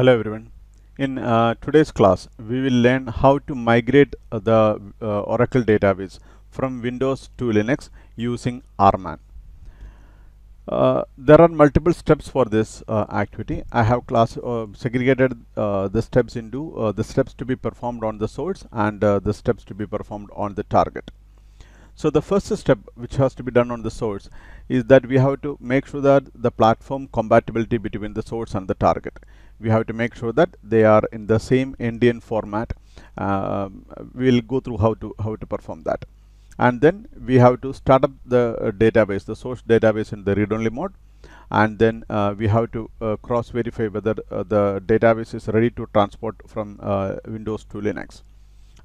Hello everyone. In uh, today's class, we will learn how to migrate the uh, Oracle database from Windows to Linux using RMAN. Uh, there are multiple steps for this uh, activity. I have class uh, segregated the steps into the steps to be performed on the source and the steps to be performed on the target. So the first step which has to be done on the source is that we have to make sure that the platform compatibility between the source and the target we have to make sure that they are in the same Indian format um, we'll go through how to how to perform that and then we have to start up the uh, database the source database in the read-only mode and then uh, we have to uh, cross verify whether uh, the database is ready to transport from uh, Windows to Linux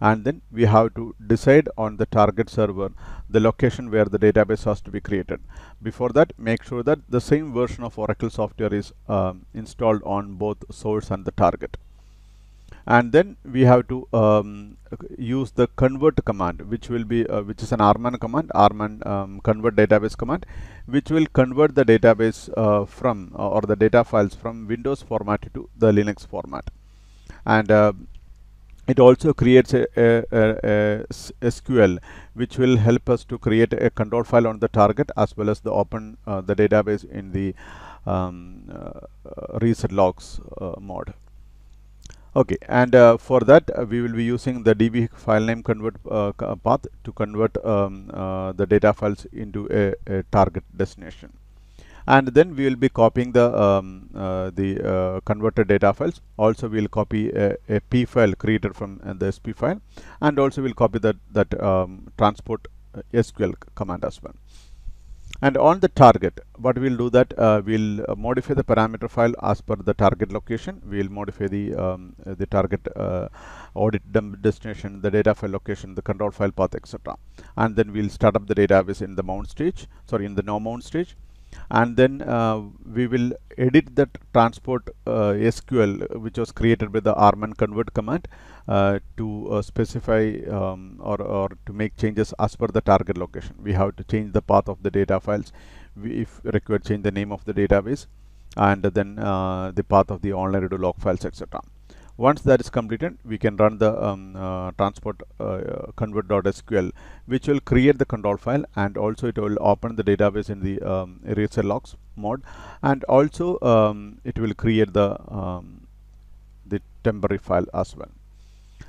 and then we have to decide on the target server the location where the database has to be created before that make sure that the same version of Oracle software is um, installed on both source and the target and then we have to um, use the convert command which will be uh, which is an RMAN command RMAN um, convert database command which will convert the database uh, from or the data files from windows format to the linux format and uh, it also creates a, a, a, a, SQL which will help us to create a control file on the target as well as the open uh, the database in the um, uh, reset logs uh, mode. Okay, and uh, for that uh, we will be using the db file name convert uh, path to convert um, the data files into a target destination and then we will be copying the um, uh, the uh, converted data files also we will copy a, a p file created from uh, the sp file and also we'll copy that that um, transport uh, sql command as well and on the target what we'll do that uh, we'll uh, modify the parameter file as per the target location we'll modify the um, the target audit destination the data file location the control file path etc and then we'll start up the database in the mount stage sorry in the no mount stage and then uh, we will edit that transport uh, SQL which was created by the RMAN convert command uh, to uh, specify um, or, or to make changes as per the target location. We have to change the path of the data files. We, if required, change the name of the database and then uh, the path of the online redo log files, etc. Once that is completed, we can run the um, uh, transport uh, convert.sql, which will create the control file and also it will open the database in the um, eraser logs mode, and also um, it will create the um, the temporary file as well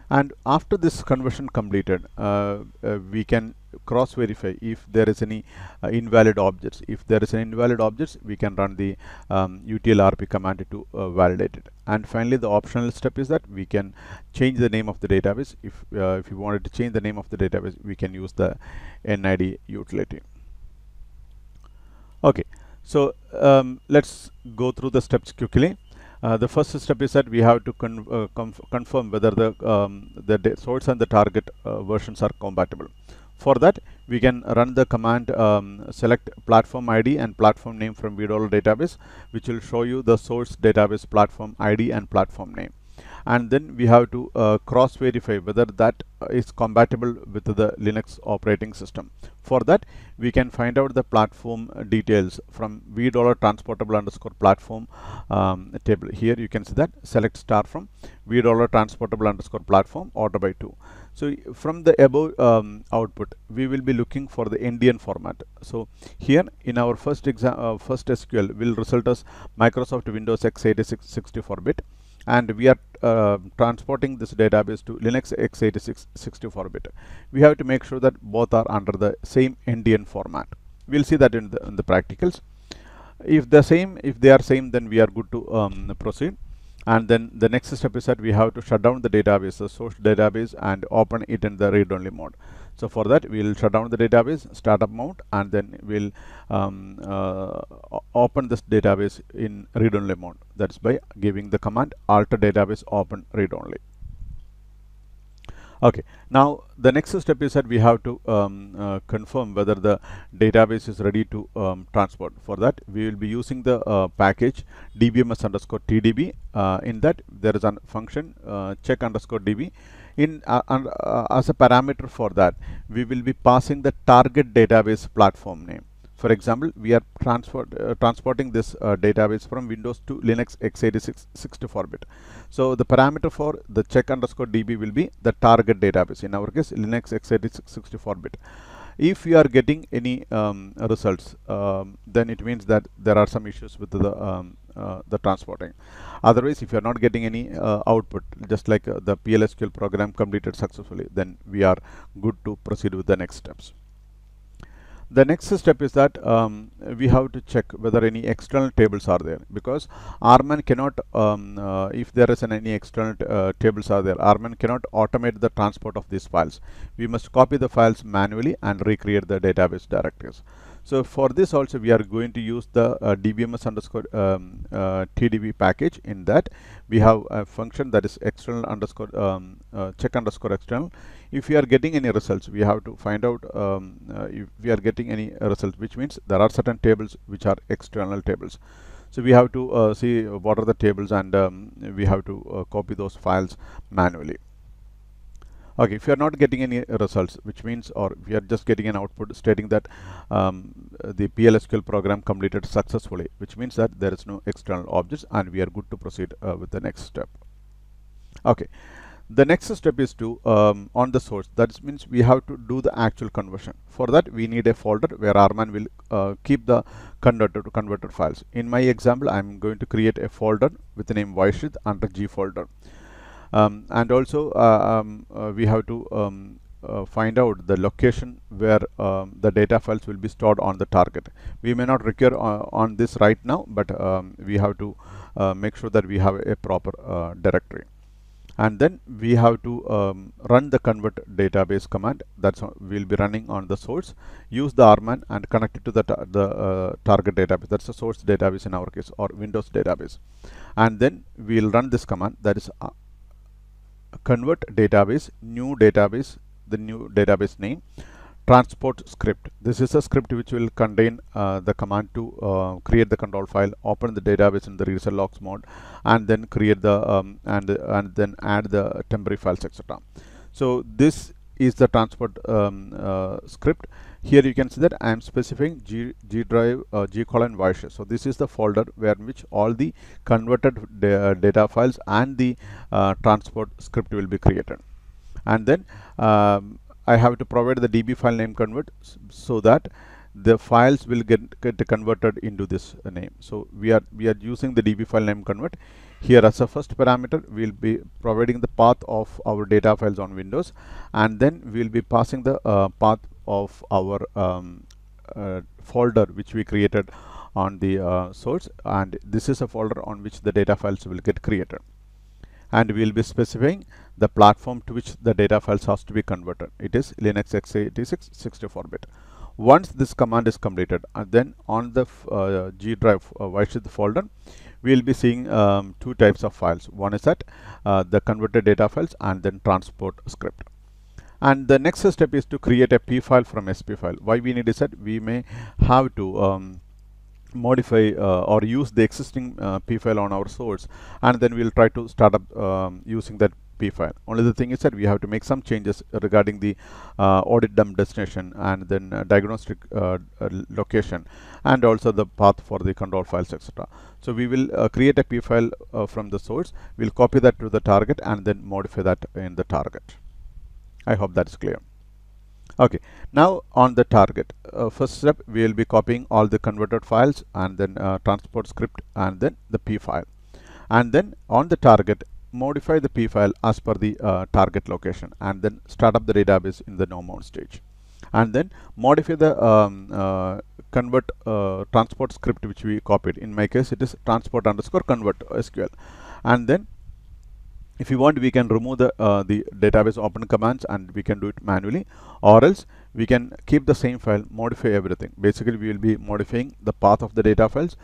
and after this conversion completed uh, uh, we can cross verify if there is any uh, invalid objects if there is an invalid objects we can run the um, utlrp command to uh, validate it and finally the optional step is that we can change the name of the database if uh, if you wanted to change the name of the database we can use the nid utility okay so um, let's go through the steps quickly uh, the first step is that we have to con uh, conf confirm whether the, um, the source and the target uh, versions are compatible. For that, we can run the command um, select platform ID and platform name from VDollar database, which will show you the source database platform ID and platform name and then we have to uh, cross verify whether that is compatible with the Linux operating system. For that we can find out the platform details from v dollar transportable underscore platform um, table. Here you can see that select star from v dollar transportable underscore platform order by 2. So from the above um, output, we will be looking for the Indian format. So here in our first exam, uh, first SQL will result as Microsoft Windows x86 64-bit and we are uh, transporting this database to Linux x86 64-bit. We have to make sure that both are under the same endian format. We'll see that in the, in the practicals. If the same, if they are same, then we are good to um, proceed. And then the next step is that we have to shut down the database, the source database, and open it in the read-only mode. So for that we will shut down the database, start up mount and then we will um, uh, open this database in read-only mode. That's by giving the command alter database open read-only. Okay, now the next step is that we have to um, uh, confirm whether the database is ready to um, transport. For that, we will be using the uh, package dbms underscore tdb. Uh, in that, there is a function uh, check underscore db in uh, uh, as a parameter for that we will be passing the target database platform name for example we are transport, uh, transporting this uh, database from windows to linux x86 64 bit so the parameter for the check underscore db will be the target database in our case linux x86 64 bit if you are getting any um, results um, then it means that there are some issues with the um, uh, the transporting otherwise if you are not getting any uh, output just like uh, the PLSQL program completed successfully then we are good to proceed with the next steps the next step is that um, we have to check whether any external tables are there because RMAN cannot, um, uh, if there is an, any external uh, tables are there, RMAN cannot automate the transport of these files. We must copy the files manually and recreate the database directories. So for this also we are going to use the uh, dbms underscore um, uh, tdb package in that we have a function that is external underscore um, uh, check underscore external if we are getting any results we have to find out um, uh, if we are getting any results which means there are certain tables which are external tables so we have to uh, see what are the tables and um, we have to uh, copy those files manually. Okay, if you are not getting any results, which means or we are just getting an output stating that um, the PLSQL program completed successfully, which means that there is no external objects and we are good to proceed uh, with the next step. Okay. The next step is to um, on the source. That means we have to do the actual conversion. For that, we need a folder where Arman will uh, keep the converter to converter files. In my example, I'm going to create a folder with the name Vaishit under G folder. Um, and also, uh, um, uh, we have to um, uh, find out the location where um, the data files will be stored on the target. We may not require uh, on this right now, but um, we have to uh, make sure that we have a proper directory and then we have to um, run the convert database command that's we'll be running on the source use the rman and connect it to the, the uh, target database that's the source database in our case or windows database and then we'll run this command that is uh, convert database new database the new database name transport script. This is a script which will contain uh, the command to uh, create the control file, open the database in the reset logs mode, and then create the um, and and then add the temporary files, etc. So this is the transport um, uh, script. Here you can see that I am specifying G, G drive, uh, G colon Vaishya. So this is the folder where in which all the converted da uh, data files and the uh, transport script will be created. And then um, I have to provide the DB file name convert so that the files will get, get converted into this uh, name. So we are we are using the DB file name convert here as a first parameter. We'll be providing the path of our data files on Windows, and then we'll be passing the uh, path of our um, uh, folder which we created on the uh, source, and this is a folder on which the data files will get created, and we'll be specifying the platform to which the data files has to be converted. It is Linux x86 64-bit. Once this command is completed and uh, then on the uh, G drive uh, the folder, we will be seeing um, two types of files. One is that uh, the converted data files and then transport script. And the next step is to create a P file from SP file. Why we need is that we may have to um, modify uh, or use the existing uh, p file on our source and then we'll try to start up um, using that P file. Only the thing is that we have to make some changes regarding the uh, audit dump destination and then uh, diagnostic uh, uh location and also the path for the control files etc. So we will uh, create a P file uh, from the source, we'll copy that to the target and then modify that in the target. I hope that's clear. Okay, now on the target, first step we will be copying all the converted files and then transport script and then the P file. And then on the target modify the P file as per the uh, target location and then start up the database in the no mount stage and then modify the um, uh, convert uh, transport script which we copied in my case it is transport underscore convert SQL and then if you want we can remove the uh, the database open commands and we can do it manually or else we can keep the same file modify everything basically we will be modifying the path of the data files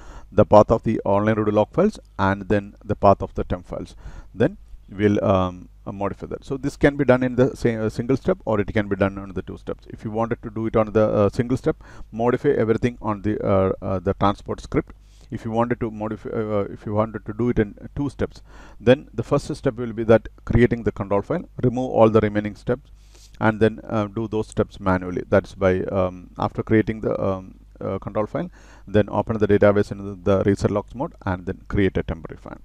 the path of the online root log files and then the path of the temp files then we'll um, uh, modify that so this can be done in the same uh, single step or it can be done on the two steps if you wanted to do it on the uh, single step modify everything on the uh, uh, the transport script if you wanted to modify uh, if you wanted to do it in uh, two steps then the first step will be that creating the control file remove all the remaining steps and then uh, do those steps manually that's by um, after creating the um, uh, control file then open the database in the, the reset mode and then create a temporary file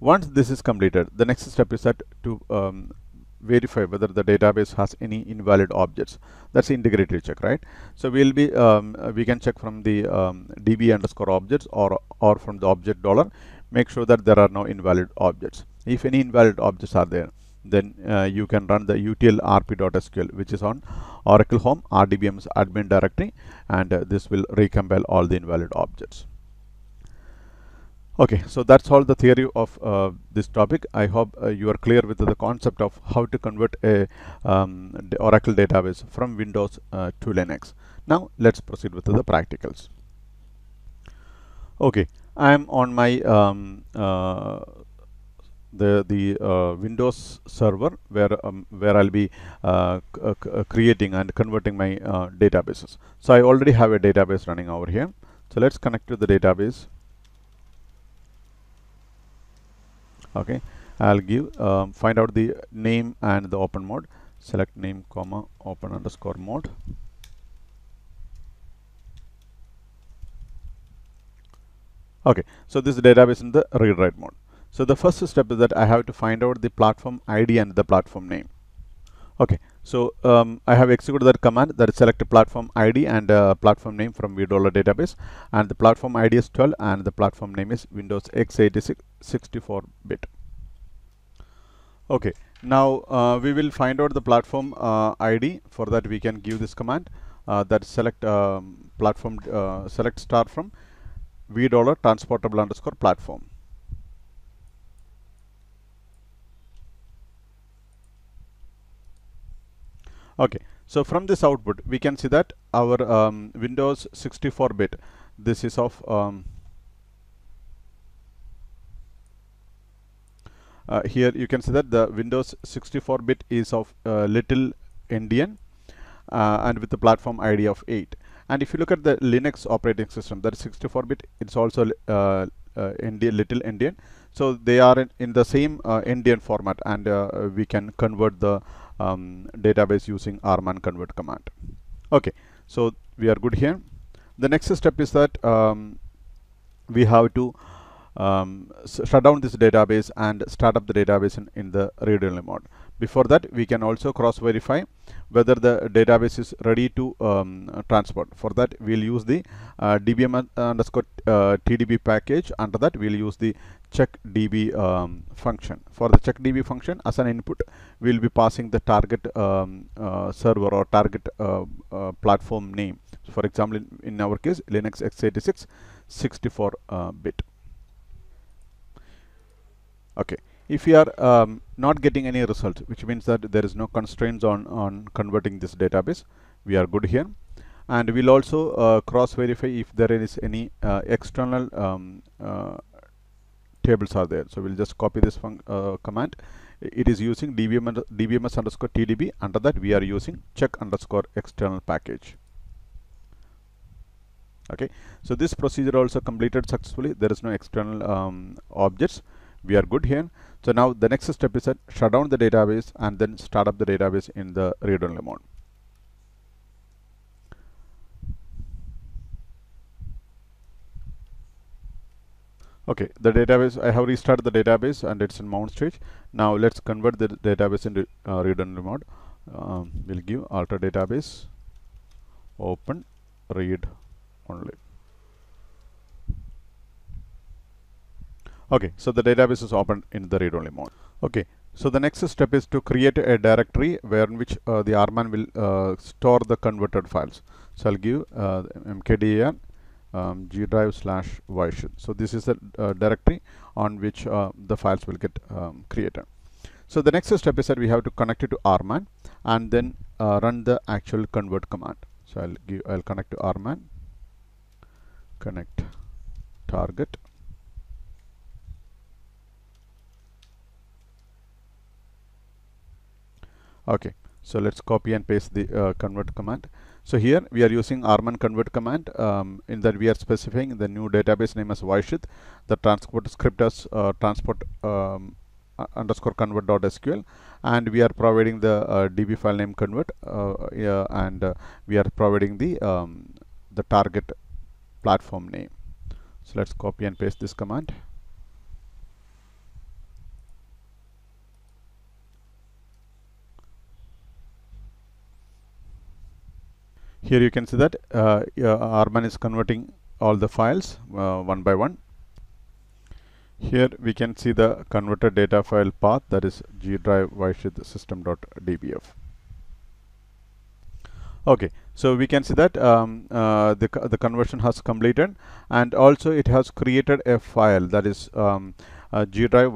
once this is completed the next step is that to um, verify whether the database has any invalid objects that's integrity check right so we'll be um, we can check from the um, db underscore objects or or from the object dollar make sure that there are no invalid objects if any invalid objects are there then uh, you can run the utl rp.sql which is on Oracle Home RDBM's admin directory and uh, this will recompile all the invalid objects. Okay, so that's all the theory of uh, this topic. I hope uh, you are clear with the concept of how to convert a um, Oracle database from Windows uh, to Linux. Now let's proceed with the practicals. Okay, I am on my um, uh, the the uh, Windows server where um, where I'll be uh, uh, uh, creating and converting my uh, databases. So I already have a database running over here. So let's connect to the database. Okay, I'll give um, find out the name and the open mode. Select name comma open underscore mode. Okay, so this database in the read write mode. So the first step is that I have to find out the platform ID and the platform name. Okay, so um, I have executed that command that is select platform ID and uh, platform name from VDollar database and the platform ID is 12 and the platform name is Windows x86 64 bit. Okay, now uh, we will find out the platform uh, ID for that we can give this command uh, that select um, platform uh, select star from V dollar transportable underscore platform Okay, so from this output, we can see that our um, Windows 64-bit, this is of um, uh, here you can see that the Windows 64-bit is of uh, little Indian, uh, and with the platform ID of 8. And if you look at the Linux operating system, that is 64-bit, it's also uh, uh, Indian, little So they are in, in the same uh, Indian format and uh, we can convert the um, database using RMAN convert command okay so we are good here the next step is that um, we have to um, shut down this database and start up the database in, in the read-only mode before that, we can also cross verify whether the database is ready to um, transport. For that, we'll use the uh, dbm underscore uh, tdb package. Under that, we'll use the check db um, function. For the check db function, as an input, we'll be passing the target um, uh, server or target uh, uh, platform name. So for example, in, in, our case, Linux x86 64 uh, bit. Okay if you are um, not getting any result which means that there is no constraints on on converting this database we are good here and we'll also uh, cross verify if there is any uh, external um, uh, tables are there so we'll just copy this uh, command it is using under dbms underscore tdb under that we are using check underscore external package okay so this procedure also completed successfully there is no external um, objects we are good here so now the next step is that shut down the database and then start up the database in the read-only mode. Okay, the database, I have restarted the database and it's in mount stage. Now let's convert the database into uh, read-only mode. Um, we'll give alter database, open, read only. Okay, so the database is opened in the read-only mode. Okay, so the next step is to create a directory where in which uh, the Rman will uh, store the converted files. So I'll give uh, mkdir um, gdrive slash version. So this is the uh, directory on which uh, the files will get um, created. So the next step is that we have to connect it to Rman and then uh, run the actual convert command. So I'll give I'll connect to Rman, connect target okay so let's copy and paste the uh, convert command so here we are using arman convert command um, in that we are specifying the new database name as Vaishit, the transport script as uh, transport um, uh, underscore convert dot SQL and we are providing the uh, DB file name convert uh, and uh, we are providing the um, the target platform name. So let's copy and paste this command. here you can see that uh, is converting all the files uh, one by one here we can see the converted data file path that is g drive system dot dbf. Okay, so we can see that um, uh, the, the conversion has completed and also it has created a file that is um, uh, G drive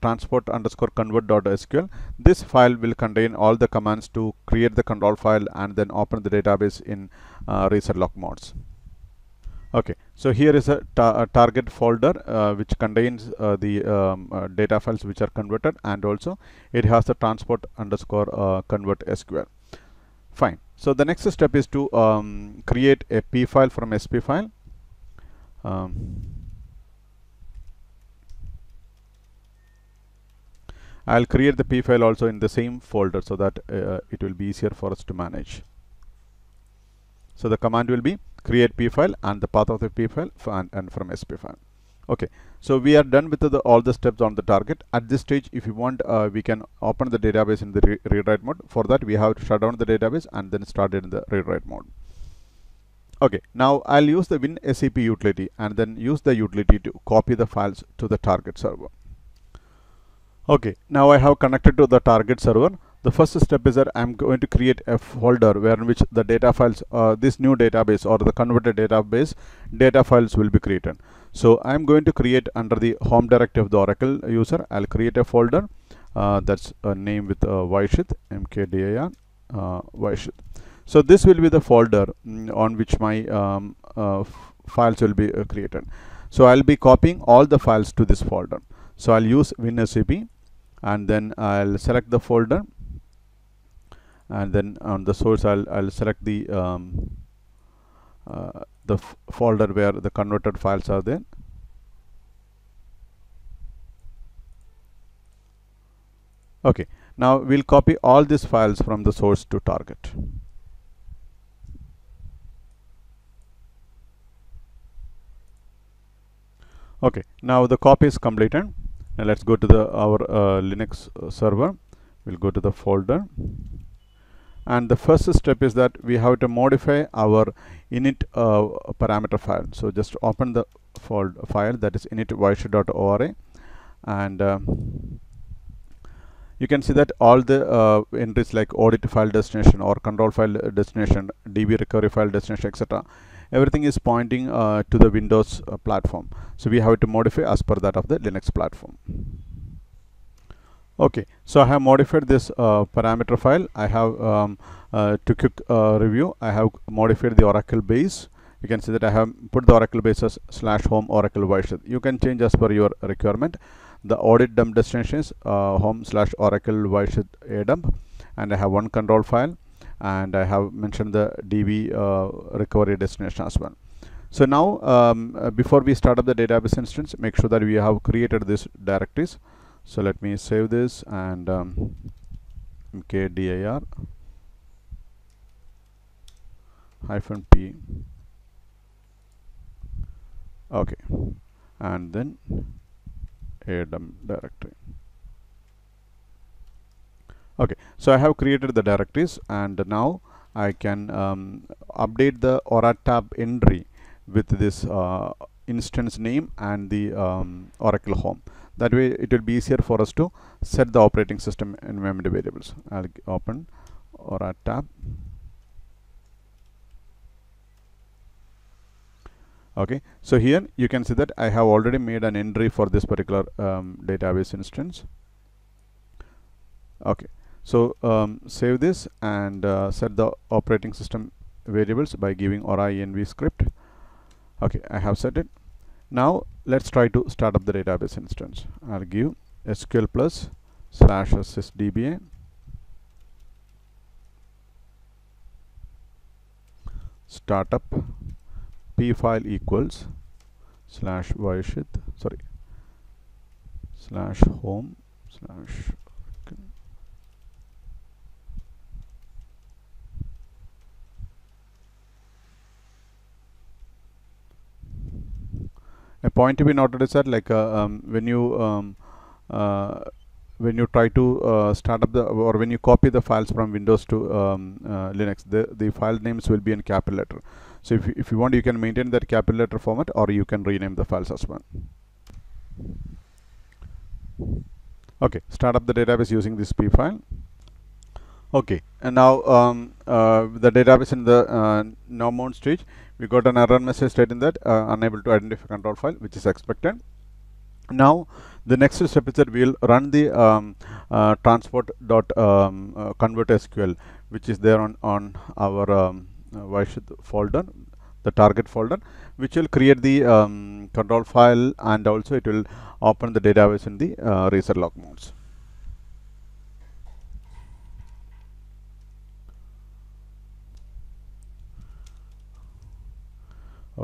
transport underscore convert dot SQL. This file will contain all the commands to create the control file and then open the database in uh, reset lock modes. Okay, so here is a, ta a target folder uh, which contains uh, the um, uh, data files which are converted and also it has the transport underscore uh, convert SQL. Fine. So the next step is to um, create a P file from SP file. Um, I'll create the P file also in the same folder so that uh, it will be easier for us to manage. So the command will be create P file and the path of the P file and, and from SP file. Okay, so we are done with the, all the steps on the target. At this stage, if you want, uh, we can open the database in the re read-write mode. For that, we have to shut down the database and then start it in the read-write mode. Okay, now I'll use the SAP utility and then use the utility to copy the files to the target server. Okay, now I have connected to the target server. The first step is that I'm going to create a folder where in which the data files, uh, this new database or the converted database data files will be created. So I'm going to create under the home directory of the Oracle user. I'll create a folder uh, that's a name with uh, Vaishit, mkdir uh, Vaishit. So this will be the folder mm, on which my um, uh, files will be uh, created. So I'll be copying all the files to this folder. So I'll use WinSCP and then I'll select the folder and then on the source I'll, I'll select the um, uh, the folder where the converted files are there okay now we'll copy all these files from the source to target okay now the copy is completed now let's go to the our uh, linux uh, server we'll go to the folder and the first step is that we have to modify our init uh, parameter file so just open the file that is init and uh, you can see that all the uh, entries like audit file destination or control file destination db recovery file destination etc everything is pointing uh, to the Windows uh, platform. So we have to modify as per that of the Linux platform. Okay, so I have modified this uh, parameter file. I have um, uh, to quick uh, review. I have modified the Oracle base. You can see that I have put the Oracle base as slash home Oracle Vaishnav. You can change as per your requirement. The audit dump destination is uh, home slash Oracle a adump, and I have one control file and I have mentioned the DB uh, recovery destination as well. So now um, uh, before we start up the database instance make sure that we have created these directories. So let me save this and um, mkdir hyphen p okay and then adam directory okay so I have created the directories and now I can um, update the ORA tab entry with this uh, instance name and the um, Oracle home that way it will be easier for us to set the operating system environment variables I'll open ORA tab okay so here you can see that I have already made an entry for this particular um, database instance okay so um, save this and uh, set the operating system variables by giving orienv script. Okay, I have set it. Now let's try to start up the database instance. I'll give sql plus slash sysdba startup p file equals slash vishit sorry slash home slash a point to be noted is that like uh, um, when you um, uh, when you try to uh, start up the or when you copy the files from Windows to um, uh, Linux the, the file names will be in capital letter so if, you, if you want you can maintain that capital letter format or you can rename the files as well okay start up the database using this p file okay and now um, uh, the database in the uh, no mount stage we got an error message stating that uh, unable to identify control file which is expected now the next step is that we'll run the um, uh, transport dot um, uh, convert sql which is there on on our um, uh, folder the target folder which will create the um, control file and also it will open the database in the uh, reset log modes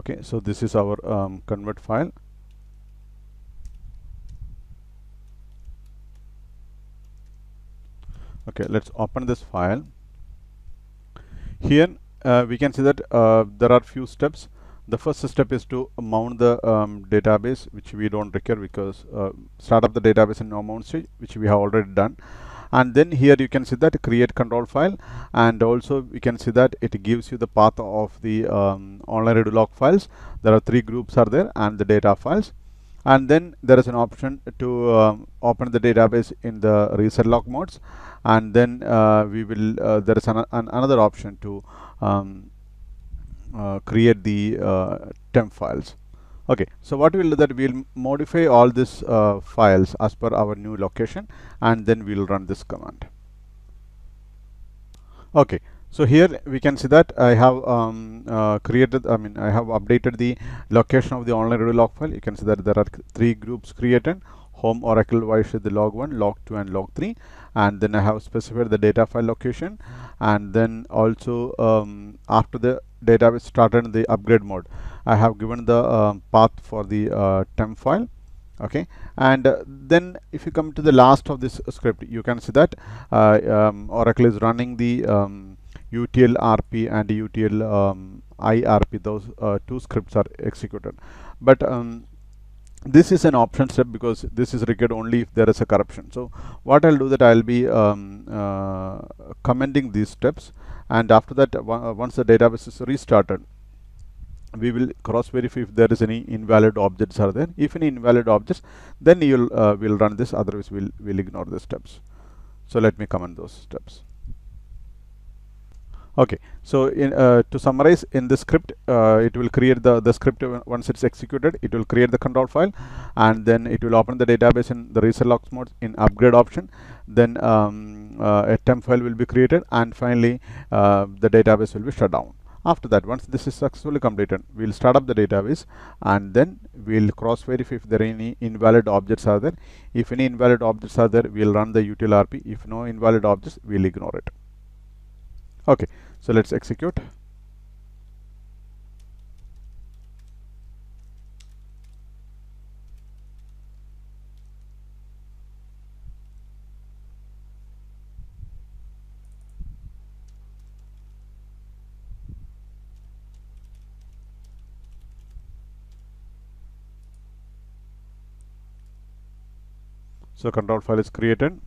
okay so this is our um, convert file okay let's open this file here uh, we can see that uh, there are few steps the first step is to mount the um, database which we don't require because uh, start up the database in no mount stage which we have already done and then here you can see that create control file and also you can see that it gives you the path of the um, online redo log files there are three groups are there and the data files and then there is an option to um, open the database in the reset log modes and then uh, we will uh, there is an, an, another option to um, uh, create the uh, temp files okay so what we'll do that we'll modify all these uh, files as per our new location and then we'll run this command okay so here we can see that I have um, uh, created I mean I have updated the location of the online radio log file you can see that there are three groups created home oracle should the log 1 log 2 and log 3 and then I have specified the data file location and then also um, after the data started in the upgrade mode. I have given the uh, path for the uh, temp file okay and uh, then if you come to the last of this script you can see that uh, um, Oracle is running the um, UTL RP and UTL um, IRP those uh, two scripts are executed but um, this is an option step because this is required only if there is a corruption so what I'll do that I'll be um, uh, commenting these steps and after that uh, once the database is restarted we will cross verify if there is any invalid objects are there if any invalid objects then you'll uh, will run this otherwise we'll we'll ignore the steps so let me comment those steps okay so in, uh, to summarize in the script uh, it will create the the script uh, once it's executed it will create the control file and then it will open the database in the reset locks mode in upgrade option then um, uh, a temp file will be created and finally uh, the database will be shut down after that once this is successfully completed we'll start up the database and then we'll cross verify if there are any invalid objects are there if any invalid objects are there we'll run the UTLRP. rp if no invalid objects we'll ignore it okay so let's execute so control file is created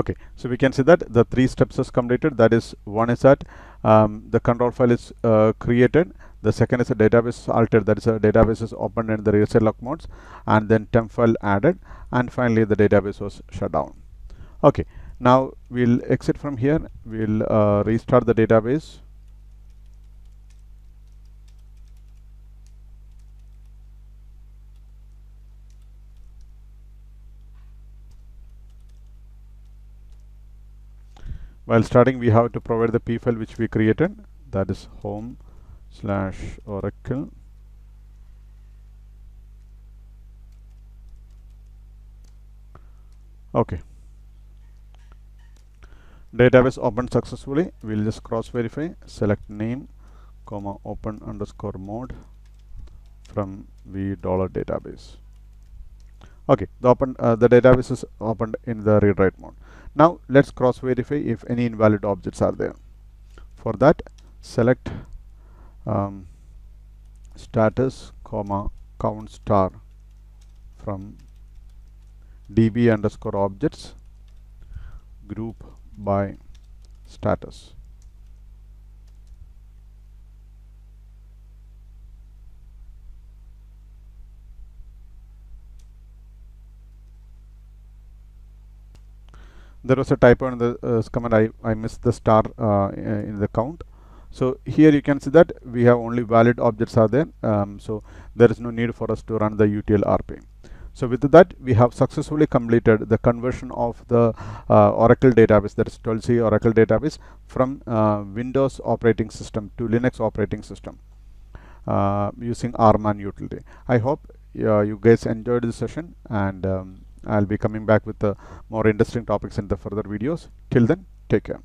okay so we can see that the three steps is completed that is one is that um, the control file is uh, created the second is a database altered that is a database is opened in the real estate lock modes and then temp file added and finally the database was shut down okay now we'll exit from here we'll uh, restart the database while starting we have to provide the p file which we created that is home slash oracle okay database opened successfully we'll just cross verify select name comma open underscore mode from v dollar database okay the open uh, the database is opened in the read write mode now let's cross verify if any invalid objects are there for that select um, status comma count star from db underscore objects group by status there was a typo in the uh, command I, I missed the star uh, in the count so here you can see that we have only valid objects are there um, so there is no need for us to run the UTL RP so with that we have successfully completed the conversion of the uh, Oracle database that is 12c Oracle database from uh, Windows operating system to Linux operating system uh, using Arman utility I hope uh, you guys enjoyed the session and um, I'll be coming back with uh, more interesting topics in the further videos. Till then, take care.